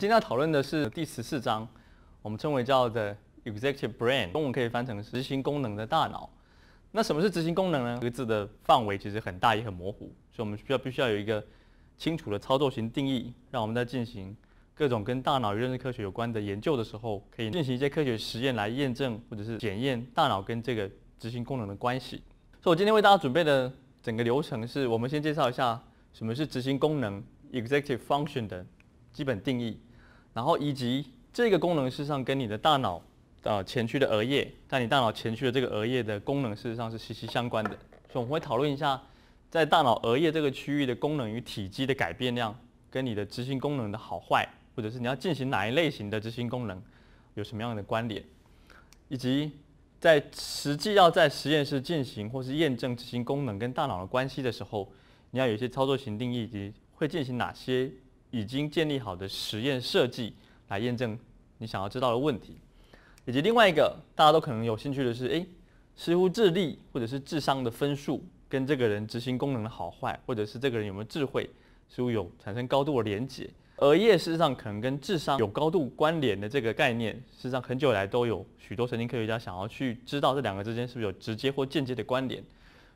今天要讨论的是第十四章，我们称为叫的 executive brain，中文可以翻成执行功能的大脑。那什么是执行功能呢？这个字的范围其实很大，也很模糊，所以我们需要必须要有一个清楚的操作型定义，让我们在进行各种跟大脑与认知科学有关的研究的时候，可以进行一些科学实验来验证或者是检验大脑跟这个执行功能的关系。所以我今天为大家准备的整个流程是，我们先介绍一下什么是执行功能 （executive function） 的基本定义。然后以及这个功能事实上跟你的大脑呃前区的额叶，在你大脑前区的这个额叶的功能事实上是息息相关的。所以我们会讨论一下，在大脑额叶这个区域的功能与体积的改变量，跟你的执行功能的好坏，或者是你要进行哪一类型的执行功能，有什么样的关联，以及在实际要在实验室进行或是验证执行功能跟大脑的关系的时候，你要有一些操作型定义以及会进行哪些。已经建立好的实验设计来验证你想要知道的问题，以及另外一个大家都可能有兴趣的是，诶，似乎智力或者是智商的分数跟这个人执行功能的好坏，或者是这个人有没有智慧，似乎有产生高度的连结。额叶事实上可能跟智商有高度关联的这个概念，事实上很久以来都有许多神经科学家想要去知道这两个之间是不是有直接或间接的关联。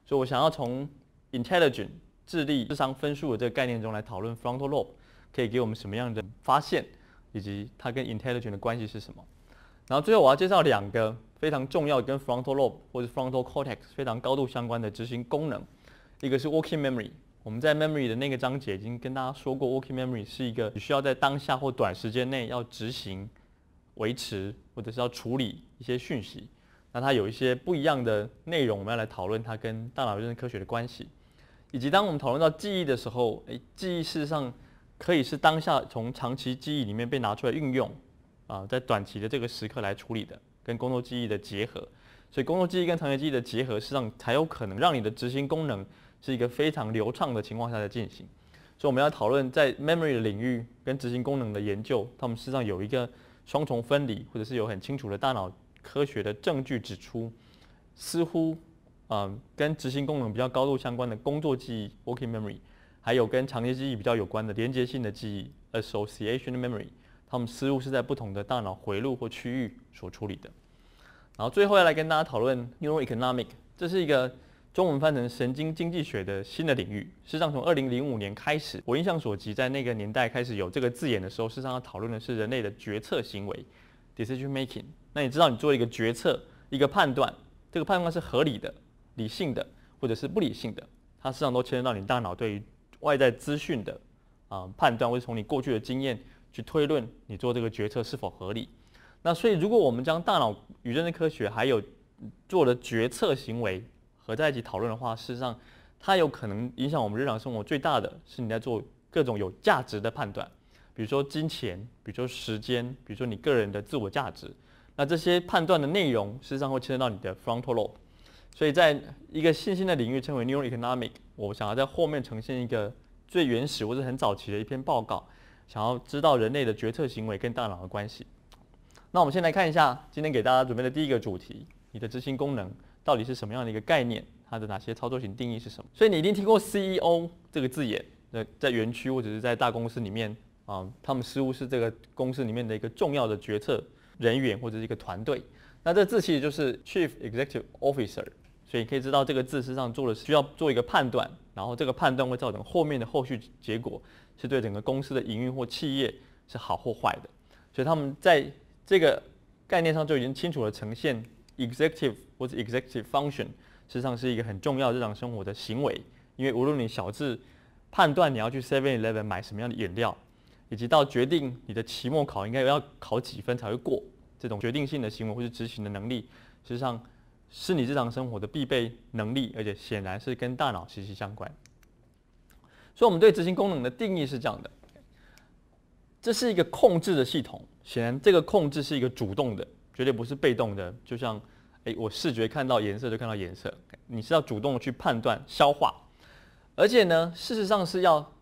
所以我想要从 intelligence 智力智商分数的这个概念中来讨论 frontal lobe。可以给我们什么样的发现，以及它跟 intelligence 的关系是什么？然后最后我要介绍两个非常重要、跟 frontal lobe 或者 frontal cortex 非常高度相关的执行功能，一个是 working memory。我们在 memory 的那个章节已经跟大家说过，working memory 是一个你需要在当下或短时间内要执行、维持或者是要处理一些讯息。那它有一些不一样的内容，我们要来讨论它跟大脑认知科学的关系，以及当我们讨论到记忆的时候，哎，记忆事实上。可以是当下从长期记忆里面被拿出来运用，啊，在短期的这个时刻来处理的，跟工作记忆的结合，所以工作记忆跟长期记忆的结合，实际上才有可能让你的执行功能是一个非常流畅的情况下在进行。所以我们要讨论在 memory 的领域跟执行功能的研究，他们实际上有一个双重分离，或者是有很清楚的大脑科学的证据指出，似乎啊跟执行功能比较高度相关的工作记忆 （working memory）。还有跟长期记忆比较有关的连接性的记忆 （association memory），它们似乎是在不同的大脑回路或区域所处理的。然后最后要来跟大家讨论 n e u r o e c o n o m i c 这是一个中文翻成神经经济学的新的领域。事实上，从二零零五年开始，我印象所及，在那个年代开始有这个字眼的时候，事实上要讨论的是人类的决策行为 （decision making）。那你知道，你做一个决策、一个判断，这个判断是合理的、理性的，或者是不理性的，它事实上都牵涉到你大脑对于外在资讯的啊判断，会从你过去的经验去推论，你做这个决策是否合理？那所以，如果我们将大脑与认知科学还有做的决策行为合在一起讨论的话，事实上，它有可能影响我们日常生活最大的是你在做各种有价值的判断，比如说金钱，比如说时间，比如说你个人的自我价值。那这些判断的内容，事实上会牵涉到你的 frontal lobe。所以，在一个新兴的领域称为 n e u r o e c o n o m i c 我想要在后面呈现一个最原始或者很早期的一篇报告，想要知道人类的决策行为跟大脑的关系。那我们先来看一下今天给大家准备的第一个主题：你的执行功能到底是什么样的一个概念？它的哪些操作型定义是什么？所以你一定听过 CEO 这个字眼，在在园区或者是在大公司里面啊，他们似乎是这个公司里面的一个重要的决策人员或者是一个团队。那这字其实就是 Chief Executive Officer。所以可以知道，这个字实际上做了需要做一个判断，然后这个判断会造成后面的后续结果，是对整个公司的营运或企业是好或坏的。所以他们在这个概念上就已经清楚的呈现，executive 或者 executive function 实际上是一个很重要日常生活的行为。因为无论你小智判断你要去 Seven Eleven 买什么样的饮料，以及到决定你的期末考应该要考几分才会过，这种决定性的行为或是执行的能力，实际上。是你日常生活的必备能力，而且显然是跟大脑息息相关。所以，我们对执行功能的定义是这样的：这是一个控制的系统，显然这个控制是一个主动的，绝对不是被动的。就像，哎，我视觉看到颜色就看到颜色，你是要主动的去判断、消化，而且呢，事实上是要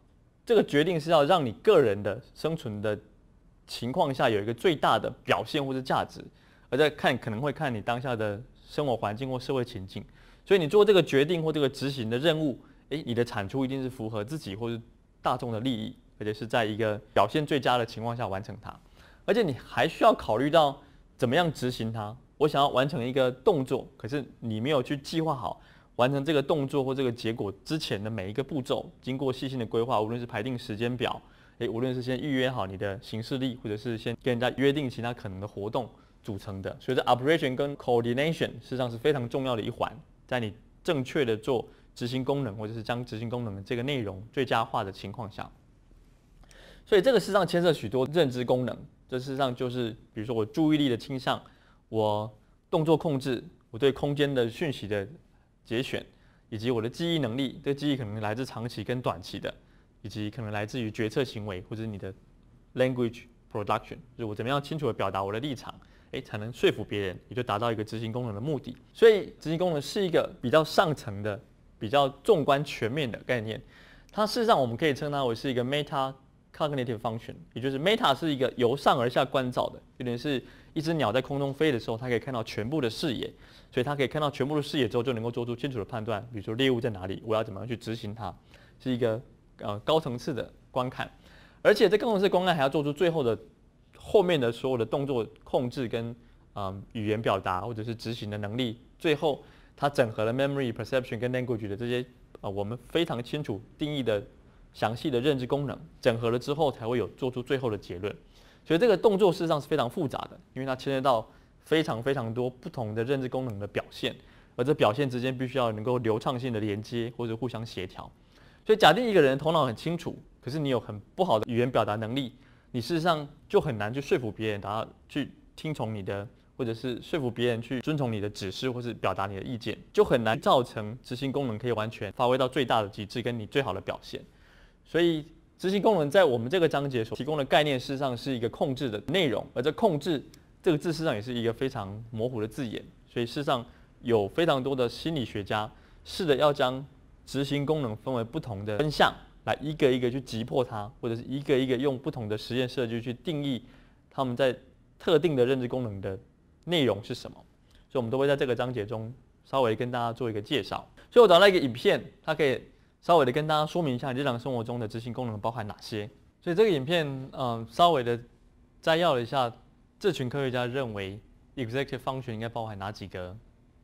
这个决定是要让你个人的生存的情况下有一个最大的表现或是价值，而在看可能会看你当下的。生活环境或社会情境，所以你做这个决定或这个执行的任务，诶，你的产出一定是符合自己或是大众的利益，而且是在一个表现最佳的情况下完成它。而且你还需要考虑到怎么样执行它。我想要完成一个动作，可是你没有去计划好完成这个动作或这个结果之前的每一个步骤，经过细心的规划，无论是排定时间表，诶，无论是先预约好你的行事历，或者是先跟人家约定其他可能的活动。组成的，所以这 operation 跟 coordination 事实上是非常重要的一环，在你正确的做执行功能，或者是将执行功能的这个内容最佳化的情况下，所以这个事实上牵涉许多认知功能，这事实上就是，比如说我注意力的倾向，我动作控制，我对空间的讯息的节选，以及我的记忆能力，这记忆可能来自长期跟短期的，以及可能来自于决策行为或者你的 language production，就我怎么样清楚的表达我的立场。诶，才能说服别人，也就达到一个执行功能的目的。所以，执行功能是一个比较上层的、比较纵观全面的概念。它事实上我们可以称它为是一个 meta cognitive function，也就是 meta 是一个由上而下关照的，有点是一只鸟在空中飞的时候，它可以看到全部的视野，所以它可以看到全部的视野之后，就能够做出清楚的判断，比如说猎物在哪里，我要怎么样去执行它，是一个呃高层次的观看。而且这高层次观看还要做出最后的。后面的所有的动作控制跟啊语言表达或者是执行的能力，最后它整合了 memory perception 跟 language 的这些啊我们非常清楚定义的详细的认知功能，整合了之后才会有做出最后的结论。所以这个动作事实上是非常复杂的，因为它牵涉到非常非常多不同的认知功能的表现，而这表现之间必须要能够流畅性的连接或者互相协调。所以假定一个人头脑很清楚，可是你有很不好的语言表达能力。你事实上就很难去说服别人，然后去听从你的，或者是说服别人去遵从你的指示，或是表达你的意见，就很难造成执行功能可以完全发挥到最大的极致，跟你最好的表现。所以，执行功能在我们这个章节所提供的概念，事实上是一个控制的内容，而这“控制这个字事实上也是一个非常模糊的字眼。所以，事实上有非常多的心理学家试着要将执行功能分为不同的分项。来一个一个去击破它，或者是一个一个用不同的实验设计去定义他们在特定的认知功能的内容是什么。所以，我们都会在这个章节中稍微跟大家做一个介绍。所以我找到一个影片，它可以稍微的跟大家说明一下日常生活中的执行功能包含哪些。所以这个影片嗯，稍微的摘要了一下，这群科学家认为 executive function 应该包含哪几个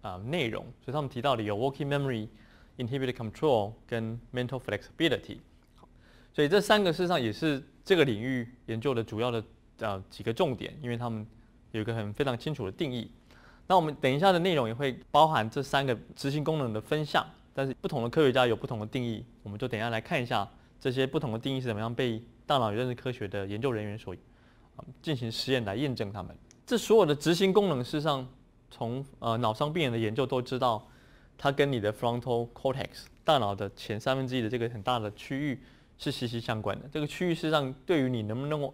啊内容。所以他们提到的有 working memory、i n h i b i t o r control 跟 mental flexibility。所以这三个事实上也是这个领域研究的主要的呃几个重点，因为他们有一个很非常清楚的定义。那我们等一下的内容也会包含这三个执行功能的分项，但是不同的科学家有不同的定义。我们就等一下来看一下这些不同的定义是怎么样被大脑与认知科学的研究人员所进行实验来验证它们。这所有的执行功能事实上从呃脑伤病人的研究都知道，它跟你的 frontal cortex 大脑的前三分之一的这个很大的区域。是息息相关的。这个区域实际上对于你能不能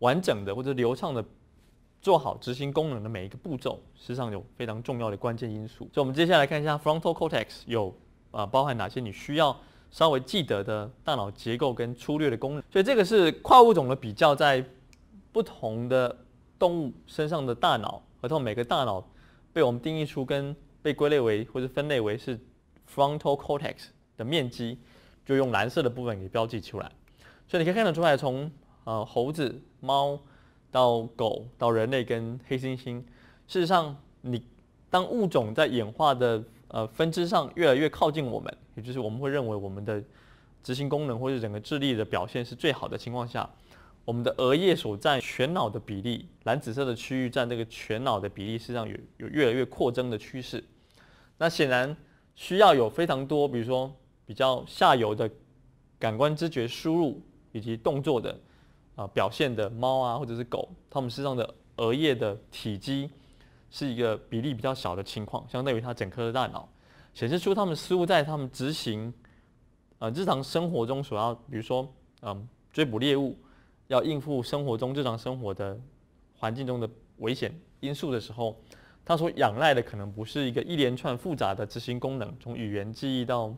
完整的或者流畅的做好执行功能的每一个步骤，实际上有非常重要的关键因素。所以，我们接下来看一下 frontal cortex 有啊包含哪些你需要稍微记得的大脑结构跟粗略的功能。所以，这个是跨物种的比较，在不同的动物身上的大脑，和同每个大脑被我们定义出跟被归类为或者分类为是 frontal cortex 的面积。就用蓝色的部分给标记出来，所以你可以看得出来，从呃猴子、猫到狗到人类跟黑猩猩，事实上，你当物种在演化的呃分支上越来越靠近我们，也就是我们会认为我们的执行功能或者整个智力的表现是最好的情况下，我们的额叶所占全脑的比例，蓝紫色的区域占这个全脑的比例，实际上有有越来越扩增的趋势。那显然需要有非常多，比如说。比较下游的感官知觉输入以及动作的啊表现的猫啊或者是狗，它们身上的额叶的体积是一个比例比较小的情况，相对于它整颗大脑显示出它们似乎在它们执行啊日常生活中所要，比如说嗯追捕猎物，要应付生活中日常生活的环境中的危险因素的时候，它所仰赖的可能不是一个一连串复杂的执行功能，从语言记忆到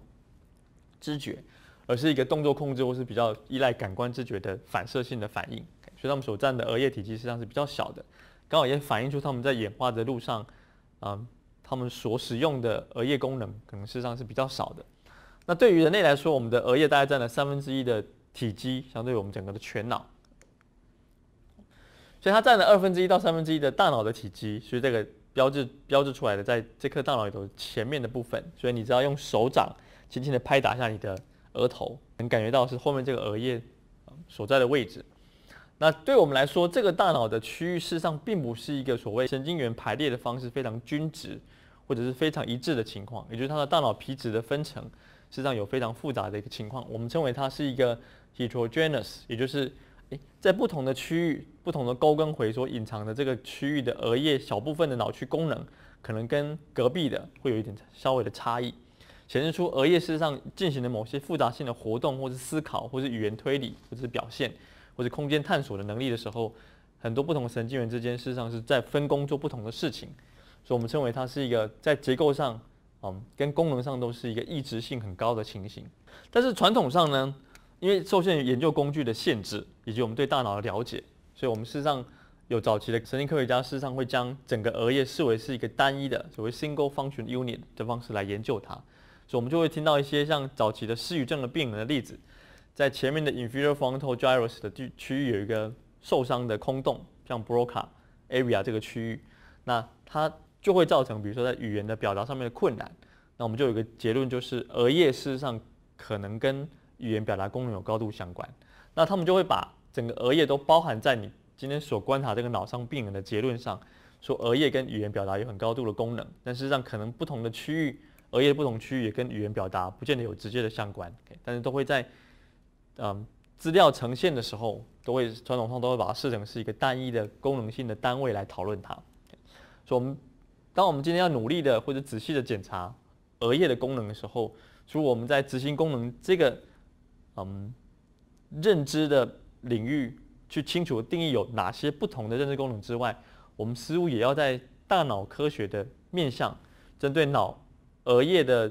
知觉，而是一个动作控制，或是比较依赖感官知觉的反射性的反应。所以，他们所占的额叶体积实际上是比较小的，刚好也反映出他们在演化的路上，啊，他们所使用的额叶功能可能事实上是比较少的。那对于人类来说，我们的额叶大概占了三分之一的体积，相对于我们整个的全脑，所以它占了二分之一到三分之一的大脑的体积。所以这个标志标志出来的，在这颗大脑里头前面的部分。所以，你只要用手掌。轻轻的拍打一下你的额头，能感觉到是后面这个额叶所在的位置。那对我们来说，这个大脑的区域事实上并不是一个所谓神经元排列的方式非常均值，或者是非常一致的情况，也就是它的大脑皮质的分层事实上有非常复杂的一个情况，我们称为它是一个 heterogeneous，也就是诶在不同的区域、不同的沟跟回所隐藏的这个区域的额叶小部分的脑区功能，可能跟隔壁的会有一点稍微的差异。显示出额叶事实上进行的某些复杂性的活动，或是思考，或是语言推理，或是表现，或是空间探索的能力的时候，很多不同神经元之间事实上是在分工做不同的事情，所以我们称为它是一个在结构上，嗯，跟功能上都是一个抑制性很高的情形。但是传统上呢，因为受限于研究工具的限制以及我们对大脑的了解，所以我们事实上有早期的神经科学家事实上会将整个额叶视为是一个单一的所谓 single function unit 的方式来研究它。我们就会听到一些像早期的失语症的病人的例子，在前面的 inferior frontal gyrus 的地区域有一个受伤的空洞，像 Broca area 这个区域，那它就会造成，比如说在语言的表达上面的困难。那我们就有个结论，就是额叶事实上可能跟语言表达功能有高度相关。那他们就会把整个额叶都包含在你今天所观察这个脑伤病人的结论上，说额叶跟语言表达有很高度的功能，但事实上可能不同的区域。额叶的不同区域也跟语言表达不见得有直接的相关，但是都会在，嗯，资料呈现的时候，都会传统上都会把它视成是一个单一的功能性的单位来讨论它。所以，我们当我们今天要努力的或者仔细的检查额叶的功能的时候，除了我们在执行功能这个嗯认知的领域去清楚定义有哪些不同的认知功能之外，我们似乎也要在大脑科学的面向针对脑。额叶的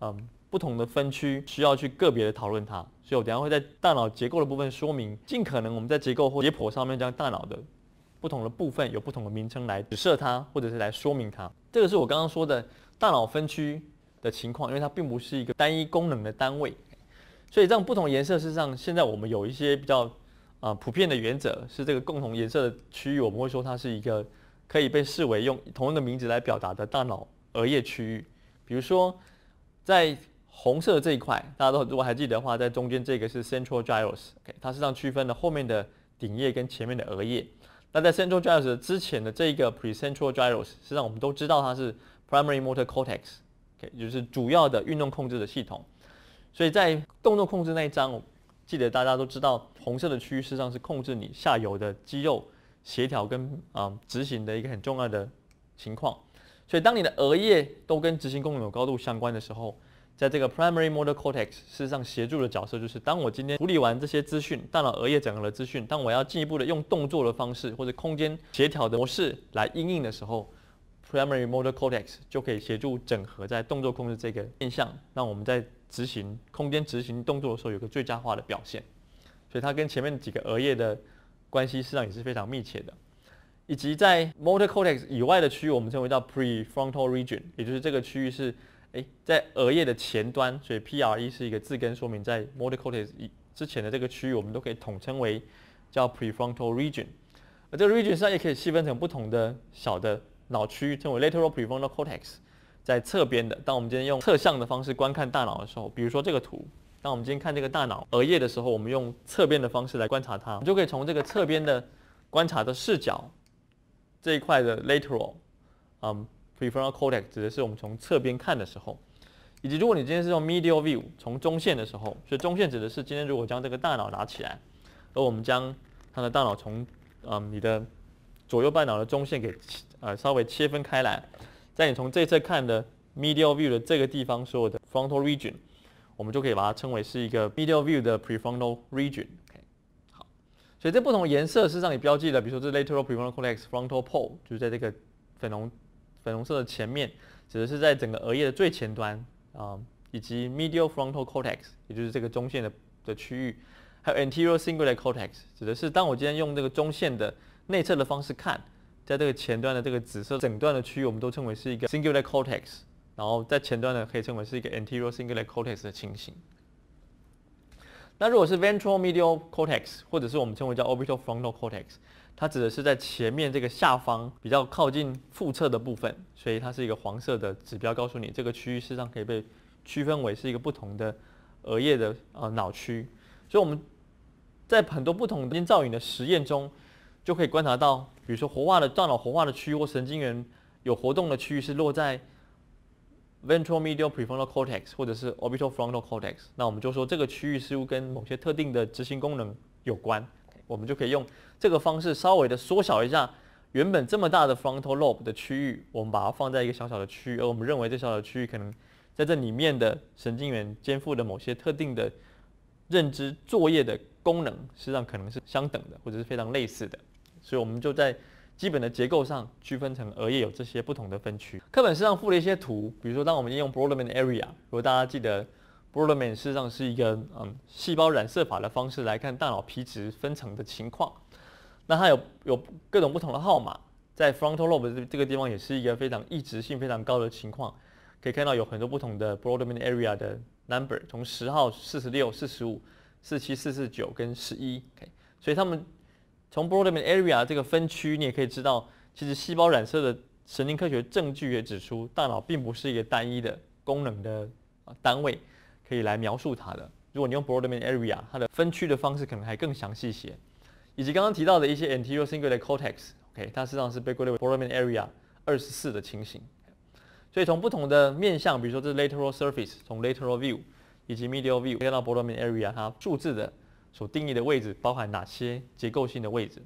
嗯不同的分区需要去个别的讨论它，所以我等下会在大脑结构的部分说明，尽可能我们在结构或解剖上面将大脑的不同的部分有不同的名称来指涉它，或者是来说明它。这个是我刚刚说的大脑分区的情况，因为它并不是一个单一功能的单位，所以这种不同颜色实上现在我们有一些比较啊普遍的原则，是这个共同颜色的区域我们会说它是一个可以被视为用同样的名字来表达的大脑额叶区域。比如说，在红色的这一块，大家都如果还记得的话，在中间这个是 central gyrus，它实际上区分了后面的顶叶跟前面的额叶。那在 central gyrus 之前的这个 pre-central gyrus，实际上我们都知道它是 primary motor cortex，就是主要的运动控制的系统。所以在动作控制那一章，记得大家都知道，红色的区域实际上是控制你下游的肌肉协调跟啊执行的一个很重要的情况。所以，当你的额叶都跟执行功能有高度相关的时候，在这个 primary motor cortex，事实上协助的角色就是，当我今天处理完这些资讯，大脑额叶整合了资讯，当我要进一步的用动作的方式或者空间协调的模式来应用的时候，primary motor cortex 就可以协助整合在动作控制这个面向，让我们在执行空间执行动作的时候有个最佳化的表现。所以，它跟前面几个额叶的关系事实上也是非常密切的。以及在 motor cortex 以外的区域，我们称为叫 prefrontal region，也就是这个区域是，哎，在额叶的前端，所以 P R E 是一个字根，说明在 motor cortex 以之前的这个区域，我们都可以统称为叫 prefrontal region。而这个 region 上也可以细分成不同的小的脑区域，称为 lateral prefrontal cortex，在侧边的。当我们今天用侧向的方式观看大脑的时候，比如说这个图，当我们今天看这个大脑额叶的时候，我们用侧边的方式来观察它，我们就可以从这个侧边的观察的视角。这一块的 lateral，嗯，prefrontal cortex 指的是我们从侧边看的时候，以及如果你今天是用 medial view 从中线的时候，所以中线指的是今天如果将这个大脑拿起来，而我们将它的大脑从嗯你的左右半脑的中线给呃稍微切分开来，在你从这侧看的 medial view 的这个地方所有的 frontal region，我们就可以把它称为是一个 medial view 的 prefrontal region。所以这不同颜色是让你标记的，比如说这 lateral prefrontal cortex、frontal pole，就是在这个粉红粉红色的前面，指的是在整个额叶的最前端啊，以及 medial frontal cortex，也就是这个中线的的区域，还有 anterior cingulate cortex，指的是当我今天用这个中线的内侧的方式看，在这个前端的这个紫色整段的区域，我们都称为是一个 cingulate cortex，然后在前端的可以称为是一个 anterior cingulate cortex 的情形。那如果是 ventral medial cortex，或者是我们称为叫 o r b i t a l f r o n t a l cortex，它指的是在前面这个下方比较靠近腹侧的部分，所以它是一个黄色的指标，告诉你这个区域事实上可以被区分为是一个不同的额叶的呃脑区。所以我们在很多不同的电造影的实验中，就可以观察到，比如说活化的大脑活化的区域或神经元有活动的区域是落在。ventral medial prefrontal cortex，或者是 orbital frontal cortex，那我们就说这个区域似乎跟某些特定的执行功能有关，我们就可以用这个方式稍微的缩小一下原本这么大的 frontal lobe 的区域，我们把它放在一个小小的区域，而我们认为这小小的区域可能在这里面的神经元肩负的某些特定的认知作业的功能，实际上可能是相等的，或者是非常类似的，所以我们就在基本的结构上区分成额叶有这些不同的分区。课本身上附了一些图，比如说当我们应用 Brodmann Area，如果大家记得 Brodmann 实际上是一个嗯细胞染色法的方式来看大脑皮质分层的情况，那它有有各种不同的号码，在 frontal lobe 这这个地方也是一个非常异质性非常高的情况，可以看到有很多不同的 Brodmann Area 的 number，从十号、四十六、四十五、四七、四十九跟十一，所以他们。从 b r o d m a n area 这个分区，你也可以知道，其实细胞染色的神经科学证据也指出，大脑并不是一个单一的功能的啊单位可以来描述它的。如果你用 b r o d m a n area，它的分区的方式可能还更详细些。以及刚刚提到的一些 a n t o r c i n g u l a e cortex，OK，它实际上是被归类为 b r o d m a n area 二十四的情形。所以从不同的面向，比如说这是 lateral surface，从 lateral view 以及 medial view 看到 b r o d m a n area，它数字的。所定义的位置包含哪些结构性的位置，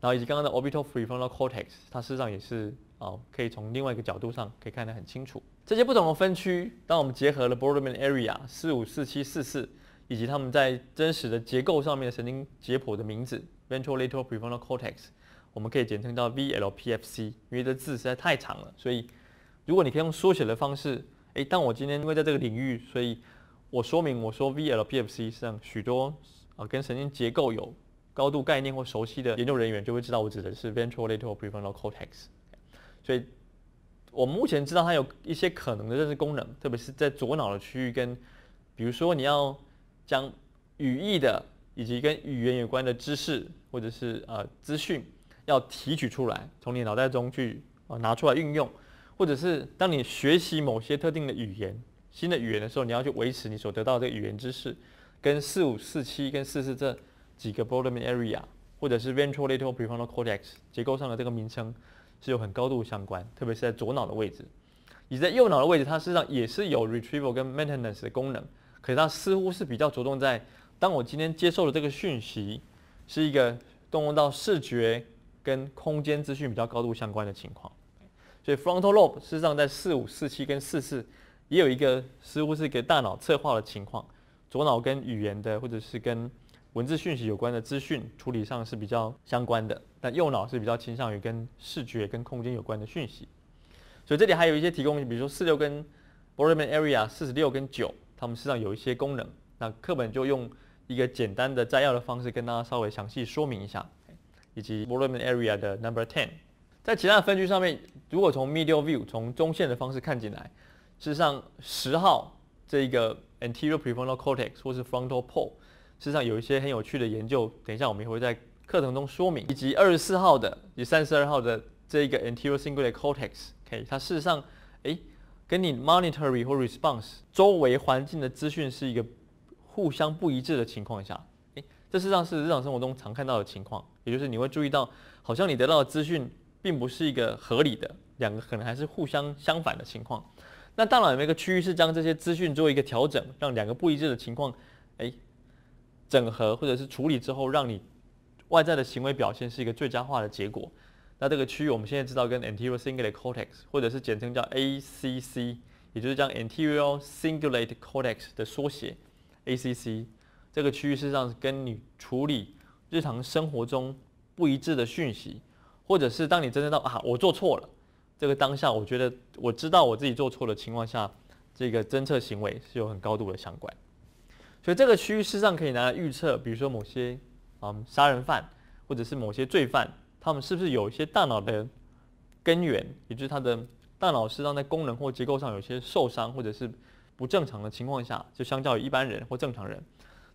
然后以及刚刚的 o r b i t a e f r o n t a l cortex，它事实上也是啊，可以从另外一个角度上可以看得很清楚。这些不同的分区，当我们结合了 borderman area 四五四七四四，以及他们在真实的结构上面的神经解剖的名字 ventral lateral prefrontal cortex，我们可以简称到 VLPFC，因为这字实在太长了，所以如果你可以用缩写的方式，我我我今天因为在这个领域，所以说说明 VLPFC 许多啊，跟神经结构有高度概念或熟悉的研究人员就会知道我指的是 v e n t r o l a t e r a l prefrontal cortex。所以，我们目前知道它有一些可能的认知功能，特别是在左脑的区域，跟比如说你要将语义的以及跟语言有关的知识或者是呃资讯要提取出来，从你脑袋中去啊拿出来运用，或者是当你学习某些特定的语言新的语言的时候，你要去维持你所得到的这个语言知识。跟四五四七跟四四这几个 b o a d e m i n area 或者是 ventral lateral prefrontal cortex 结构上的这个名称是有很高度相关，特别是在左脑的位置。你在右脑的位置，它事实上也是有 retrieval 跟 maintenance 的功能，可是它似乎是比较着重在，当我今天接受的这个讯息是一个动用到视觉跟空间资讯比较高度相关的情况。所以 frontal lobe 事实上在四五四七跟四四也有一个似乎是给大脑策划的情况。左脑跟语言的或者是跟文字讯息有关的资讯处理上是比较相关的，但右脑是比较倾向于跟视觉跟空间有关的讯息。所以这里还有一些提供，比如说四六跟 b o r o d m a n area 四十六跟九，他们身上有一些功能。那课本就用一个简单的摘要的方式跟大家稍微详细说明一下，以及 b o r o d m a n area 的 number ten。在其他的分区上面，如果从 medial view 从中线的方式看进来，事实上十号这一个。Anterior prefrontal cortex 或是 frontal pole，事实上有一些很有趣的研究，等一下我们也会在课程中说明。以及二十四号的与三十二号的这一个 anterior cingulate cortex，OK，它事实上，哎，跟你 m o n e t a r y 或 response 周围环境的资讯是一个互相不一致的情况下，哎，这事实上是日常生活中常看到的情况，也就是你会注意到，好像你得到的资讯并不是一个合理的，两个可能还是互相相反的情况。那大脑有没有一个区域是将这些资讯做一个调整，让两个不一致的情况，哎，整合或者是处理之后，让你外在的行为表现是一个最佳化的结果？那这个区域我们现在知道跟 anterior cingulate cortex，或者是简称叫 ACC，也就是将 anterior cingulate cortex 的缩写 ACC，这个区域事实上跟你处理日常生活中不一致的讯息，或者是当你真正到啊，我做错了。这个当下，我觉得我知道我自己做错的情况下，这个侦测行为是有很高度的相关，所以这个区域事实上可以拿来预测，比如说某些嗯杀人犯或者是某些罪犯，他们是不是有一些大脑的根源，也就是他的大脑适当上在功能或结构上有些受伤或者是不正常的情况下，就相较于一般人或正常人，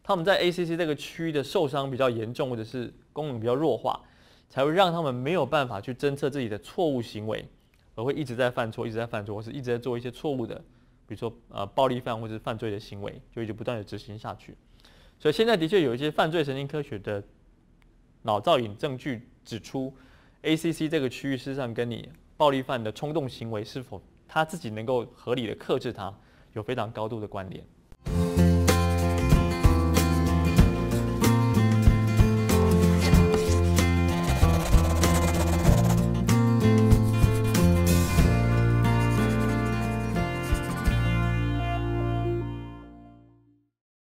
他们在 ACC 这个区域的受伤比较严重或者是功能比较弱化，才会让他们没有办法去侦测自己的错误行为。而会一直在犯错，一直在犯错，或是一直在做一些错误的，比如说呃暴力犯或者是犯罪的行为，就一直不断的执行下去。所以现在的确有一些犯罪神经科学的脑造影证据指出，ACC 这个区域事实上跟你暴力犯的冲动行为是否他自己能够合理的克制它，有非常高度的关联。